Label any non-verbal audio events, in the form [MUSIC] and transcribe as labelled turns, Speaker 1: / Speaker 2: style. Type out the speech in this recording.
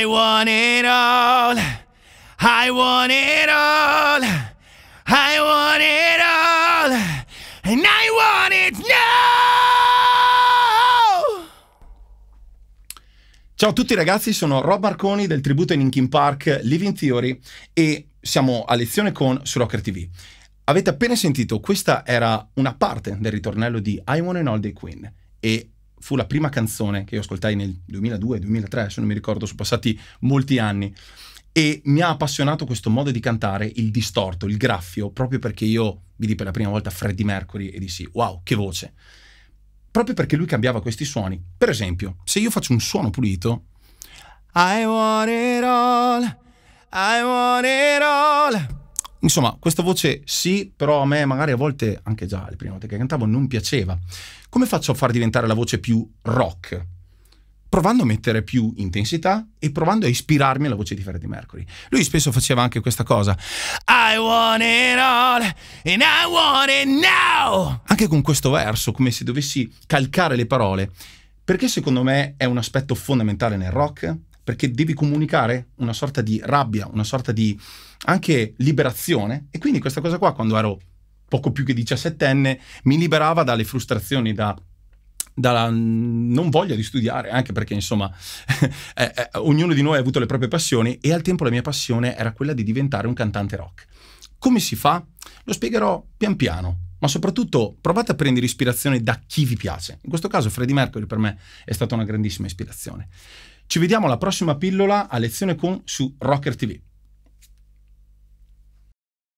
Speaker 1: I want it all. I want it all. I want it all. And I want it now.
Speaker 2: Ciao a tutti ragazzi, sono Rob Marconi del tributo in Linkin Park Living Theory e siamo a lezione con su Rocker TV. Avete appena sentito, questa era una parte del ritornello di I Want It All Day Queen e fu la prima canzone che io ascoltai nel 2002-2003, se non mi ricordo, sono passati molti anni. E mi ha appassionato questo modo di cantare, il distorto, il graffio, proprio perché io vidi per la prima volta Freddie Mercury e dissi wow, che voce. Proprio perché lui cambiava questi suoni. Per esempio, se io faccio un suono pulito, I want it all,
Speaker 1: I want it all.
Speaker 2: Insomma, questa voce sì, però a me magari a volte, anche già le prime volte che cantavo, non piaceva. Come faccio a far diventare la voce più rock? provando a mettere più intensità e provando a ispirarmi alla voce di Freddie Mercury. Lui spesso faceva anche questa cosa. I want it all
Speaker 1: and I want it now.
Speaker 2: Anche con questo verso, come se dovessi calcare le parole. Perché secondo me è un aspetto fondamentale nel rock? perché devi comunicare una sorta di rabbia, una sorta di anche liberazione. E quindi questa cosa qua, quando ero poco più che 17enne, mi liberava dalle frustrazioni, da, dalla non voglia di studiare, anche perché insomma eh, [LAUGHS] eh, ognuno di noi ha avuto le proprie passioni e al tempo la mia passione era quella di diventare un cantante rock. Come si fa? Lo spiegherò pian piano, ma soprattutto provate a prendere ispirazione da chi vi piace. In questo caso Freddie Mercury per me è stata una grandissima ispirazione. Ci vediamo alla prossima pillola a lezione con su Rocker TV.